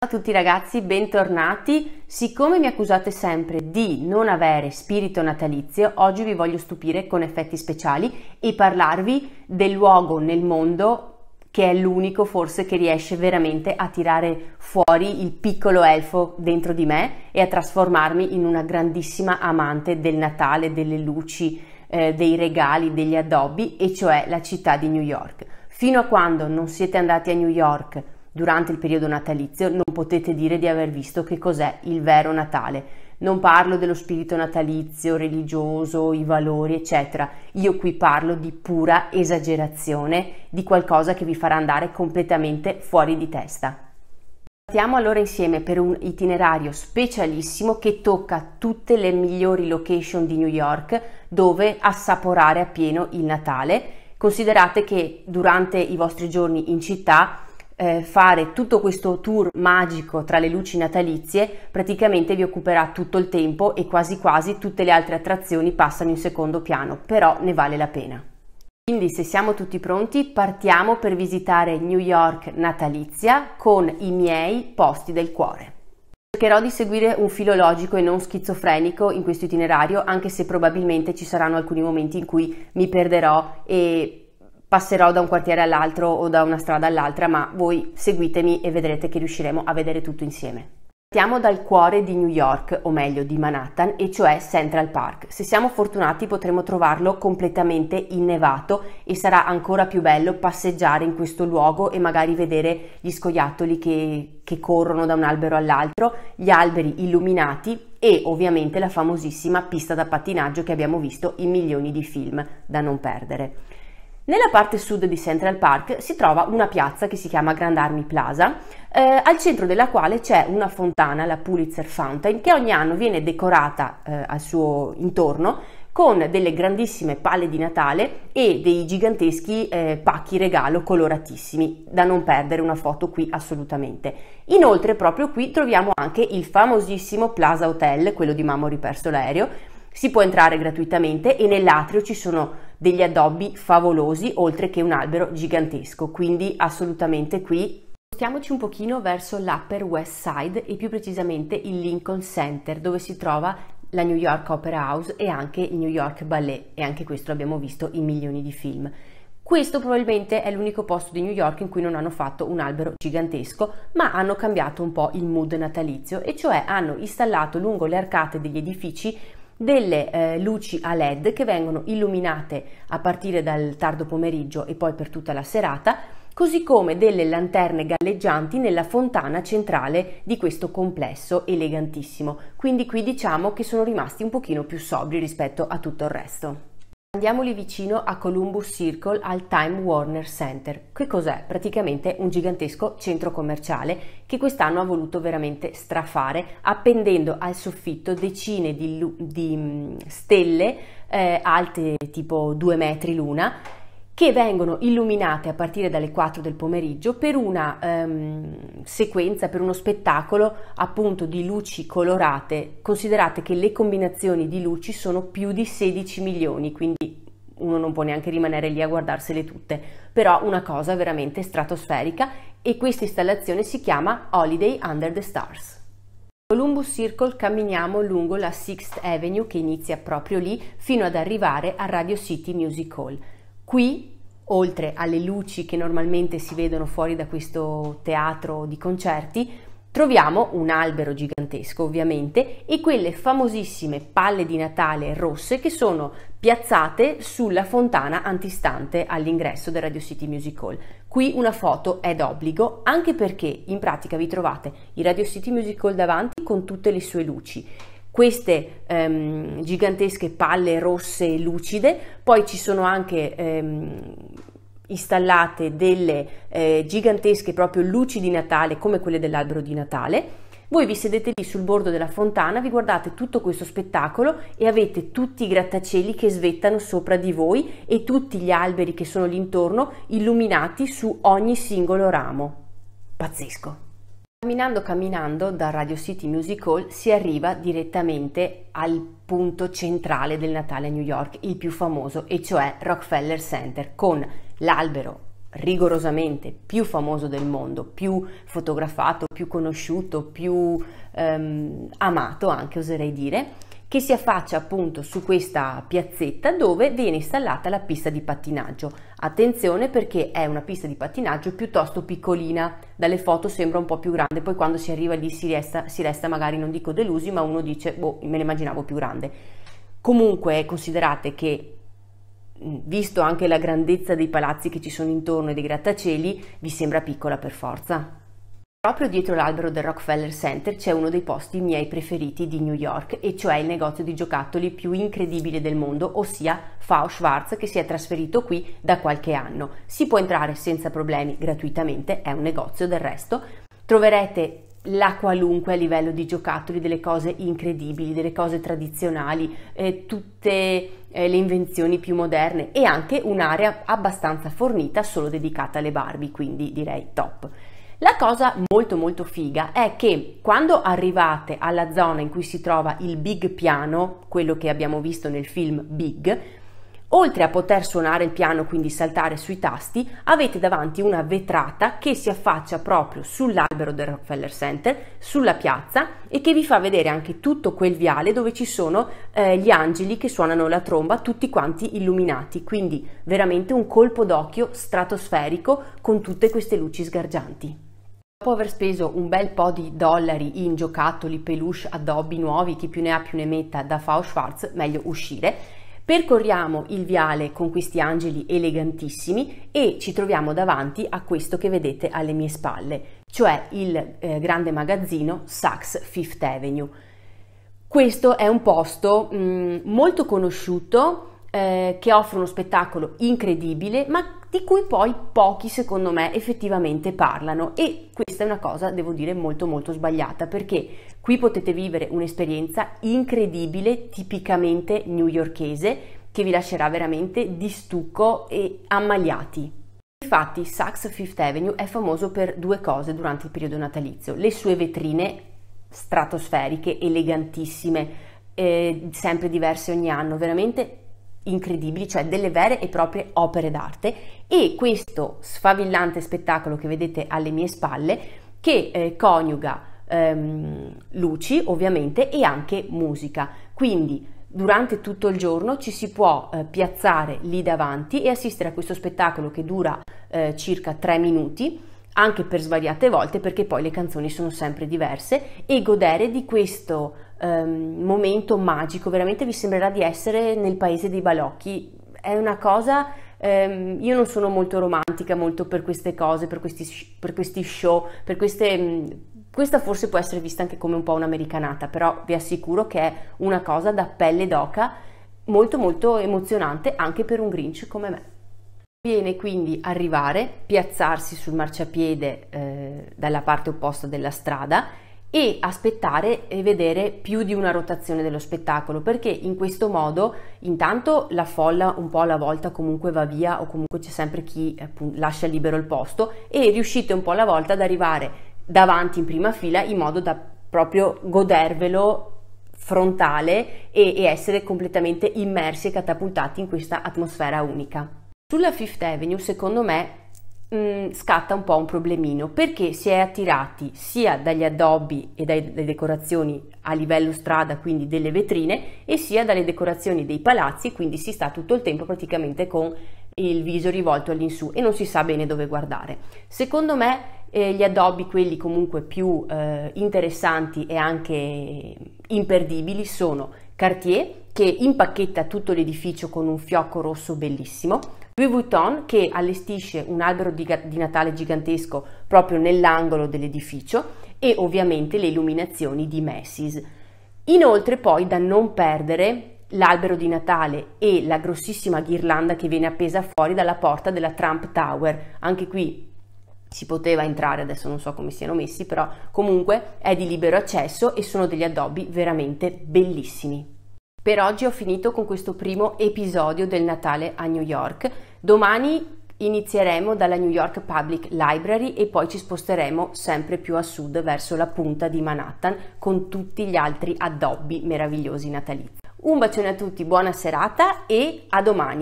Ciao a tutti ragazzi, bentornati. Siccome mi accusate sempre di non avere spirito natalizio, oggi vi voglio stupire con effetti speciali e parlarvi del luogo nel mondo che è l'unico forse che riesce veramente a tirare fuori il piccolo elfo dentro di me e a trasformarmi in una grandissima amante del Natale, delle luci, eh, dei regali, degli addobbi, e cioè la città di New York. Fino a quando non siete andati a New York durante il periodo natalizio non potete dire di aver visto che cos'è il vero Natale. Non parlo dello spirito natalizio, religioso, i valori, eccetera. Io qui parlo di pura esagerazione, di qualcosa che vi farà andare completamente fuori di testa. Partiamo allora insieme per un itinerario specialissimo che tocca tutte le migliori location di New York dove assaporare appieno il Natale. Considerate che durante i vostri giorni in città eh, fare tutto questo tour magico tra le luci natalizie praticamente vi occuperà tutto il tempo e quasi quasi tutte le altre attrazioni passano in secondo piano, però ne vale la pena. Quindi se siamo tutti pronti partiamo per visitare New York natalizia con i miei posti del cuore. Cercherò di seguire un filo logico e non schizofrenico in questo itinerario, anche se probabilmente ci saranno alcuni momenti in cui mi perderò e passerò da un quartiere all'altro o da una strada all'altra, ma voi seguitemi e vedrete che riusciremo a vedere tutto insieme. Partiamo dal cuore di New York, o meglio di Manhattan, e cioè Central Park. Se siamo fortunati potremo trovarlo completamente innevato e sarà ancora più bello passeggiare in questo luogo e magari vedere gli scoiattoli che, che corrono da un albero all'altro, gli alberi illuminati e ovviamente la famosissima pista da pattinaggio che abbiamo visto in milioni di film da non perdere. Nella parte sud di Central Park si trova una piazza che si chiama Grand Army Plaza, eh, al centro della quale c'è una fontana, la Pulitzer Fountain, che ogni anno viene decorata eh, al suo intorno con delle grandissime palle di Natale e dei giganteschi eh, pacchi regalo coloratissimi, da non perdere una foto qui assolutamente. Inoltre proprio qui troviamo anche il famosissimo Plaza Hotel, quello di Mamma ho riperso l'aereo, si può entrare gratuitamente e nell'atrio ci sono degli addobbi favolosi, oltre che un albero gigantesco, quindi assolutamente qui Spostiamoci un pochino verso l'Upper West Side e più precisamente il Lincoln Center dove si trova la New York Opera House e anche il New York Ballet e anche questo l'abbiamo visto in milioni di film. Questo probabilmente è l'unico posto di New York in cui non hanno fatto un albero gigantesco, ma hanno cambiato un po' il mood natalizio, e cioè hanno installato lungo le arcate degli edifici delle eh, luci a LED che vengono illuminate a partire dal tardo pomeriggio e poi per tutta la serata, così come delle lanterne galleggianti nella fontana centrale di questo complesso elegantissimo. Quindi qui diciamo che sono rimasti un pochino più sobri rispetto a tutto il resto. Andiamo lì vicino a Columbus Circle al Time Warner Center. Che cos'è? Praticamente un gigantesco centro commerciale che quest'anno ha voluto veramente strafare appendendo al soffitto decine di, di mm, stelle eh, alte tipo 2 metri l'una che vengono illuminate a partire dalle 4 del pomeriggio per una ehm, sequenza, per uno spettacolo appunto di luci colorate. Considerate che le combinazioni di luci sono più di 16 milioni, quindi uno non può neanche rimanere lì a guardarsele tutte, però una cosa veramente stratosferica e questa installazione si chiama Holiday Under the Stars. Columbus Circle camminiamo lungo la 6th Avenue che inizia proprio lì fino ad arrivare al Radio City Music Hall. Qui, oltre alle luci che normalmente si vedono fuori da questo teatro di concerti, troviamo un albero gigantesco ovviamente e quelle famosissime palle di Natale rosse che sono piazzate sulla fontana antistante all'ingresso del Radio City Music Hall. Qui una foto è d'obbligo anche perché in pratica vi trovate il Radio City Music Hall davanti con tutte le sue luci queste ehm, gigantesche palle rosse e lucide, poi ci sono anche ehm, installate delle eh, gigantesche proprio luci di Natale come quelle dell'albero di Natale. Voi vi sedete lì sul bordo della fontana, vi guardate tutto questo spettacolo e avete tutti i grattacieli che svettano sopra di voi e tutti gli alberi che sono lì intorno illuminati su ogni singolo ramo. Pazzesco! Camminando camminando da Radio City Music Hall si arriva direttamente al punto centrale del Natale a New York, il più famoso, e cioè Rockefeller Center, con l'albero rigorosamente più famoso del mondo, più fotografato, più conosciuto, più ehm, amato anche oserei dire, che si affaccia appunto su questa piazzetta dove viene installata la pista di pattinaggio. Attenzione perché è una pista di pattinaggio piuttosto piccolina, dalle foto sembra un po' più grande, poi quando si arriva lì si resta, si resta magari non dico delusi, ma uno dice boh me ne immaginavo più grande. Comunque considerate che visto anche la grandezza dei palazzi che ci sono intorno e dei grattacieli, vi sembra piccola per forza. Proprio dietro l'albero del Rockefeller Center c'è uno dei posti miei preferiti di New York, e cioè il negozio di giocattoli più incredibile del mondo, ossia Fao Schwarz, che si è trasferito qui da qualche anno. Si può entrare senza problemi gratuitamente, è un negozio del resto. Troverete la qualunque a livello di giocattoli, delle cose incredibili, delle cose tradizionali, eh, tutte eh, le invenzioni più moderne e anche un'area abbastanza fornita solo dedicata alle Barbie, quindi direi top. La cosa molto molto figa è che quando arrivate alla zona in cui si trova il big piano, quello che abbiamo visto nel film Big, oltre a poter suonare il piano, quindi saltare sui tasti, avete davanti una vetrata che si affaccia proprio sull'albero del Rockefeller Center, sulla piazza e che vi fa vedere anche tutto quel viale dove ci sono eh, gli angeli che suonano la tromba, tutti quanti illuminati, quindi veramente un colpo d'occhio stratosferico con tutte queste luci sgargianti. Dopo aver speso un bel po' di dollari in giocattoli, peluche, addobbi nuovi, chi più ne ha più ne metta da Fao Schwarz, meglio uscire, percorriamo il viale con questi angeli elegantissimi e ci troviamo davanti a questo che vedete alle mie spalle, cioè il eh, grande magazzino Saks Fifth Avenue. Questo è un posto mh, mm, molto conosciuto, eh, che offre uno spettacolo incredibile, ma di cui poi pochi secondo me effettivamente parlano e questa è una cosa devo dire molto molto sbagliata perché qui potete vivere un'esperienza incredibile tipicamente newyorkese che vi lascerà veramente di stucco e ammagliati. Infatti Saks Fifth Avenue è famoso per due cose durante il periodo natalizio, le sue vetrine stratosferiche, elegantissime, eh, sempre diverse ogni anno, veramente incredibili, cioè delle vere e proprie opere d'arte e questo sfavillante spettacolo che vedete alle mie spalle che eh, coniuga ehm, luci ovviamente e anche musica. Quindi durante tutto il giorno ci si può eh, piazzare lì davanti e assistere a questo spettacolo che dura eh, circa tre minuti anche per svariate volte perché poi le canzoni sono sempre diverse e godere di questo um, momento magico, veramente vi sembrerà di essere nel paese dei balocchi. È una cosa, um, io non sono molto romantica molto per queste cose, per questi, per questi show, per queste... Um, questa forse può essere vista anche come un po' un'americanata, però vi assicuro che è una cosa da pelle d'oca molto molto emozionante anche per un Grinch come me. Viene quindi arrivare, piazzarsi sul marciapiede eh, dalla parte opposta della strada e aspettare e vedere più di una rotazione dello spettacolo perché in questo modo intanto la folla un po' alla volta comunque va via o comunque c'è sempre chi appunto, lascia libero il posto e riuscite un po' alla volta ad arrivare davanti in prima fila in modo da proprio godervelo frontale e, e essere completamente immersi e catapultati in questa atmosfera unica. Sulla Fifth Avenue secondo me Mm, scatta un po' un problemino perché si è attirati sia dagli addobbi e dalle decorazioni a livello strada, quindi delle vetrine, e sia dalle decorazioni dei palazzi, quindi si sta tutto il tempo praticamente con il viso rivolto all'insù e non si sa bene dove guardare. Secondo me eh, gli addobbi, quelli comunque più eh, interessanti e anche imperdibili, sono Cartier che impacchetta tutto l'edificio con un fiocco rosso bellissimo, Louis Vuitton che allestisce un albero di, di Natale gigantesco proprio nell'angolo dell'edificio e ovviamente le illuminazioni di Macy's. Inoltre poi da non perdere l'albero di Natale e la grossissima ghirlanda che viene appesa fuori dalla porta della Trump Tower. Anche qui si poteva entrare, adesso non so come siano messi, però comunque è di libero accesso e sono degli addobbi veramente bellissimi. Per oggi ho finito con questo primo episodio del Natale a New York. Domani Inizieremo dalla New York Public Library e poi ci sposteremo sempre più a sud verso la punta di Manhattan con tutti gli altri addobbi meravigliosi natalizi. Un bacione a tutti, buona serata e a domani!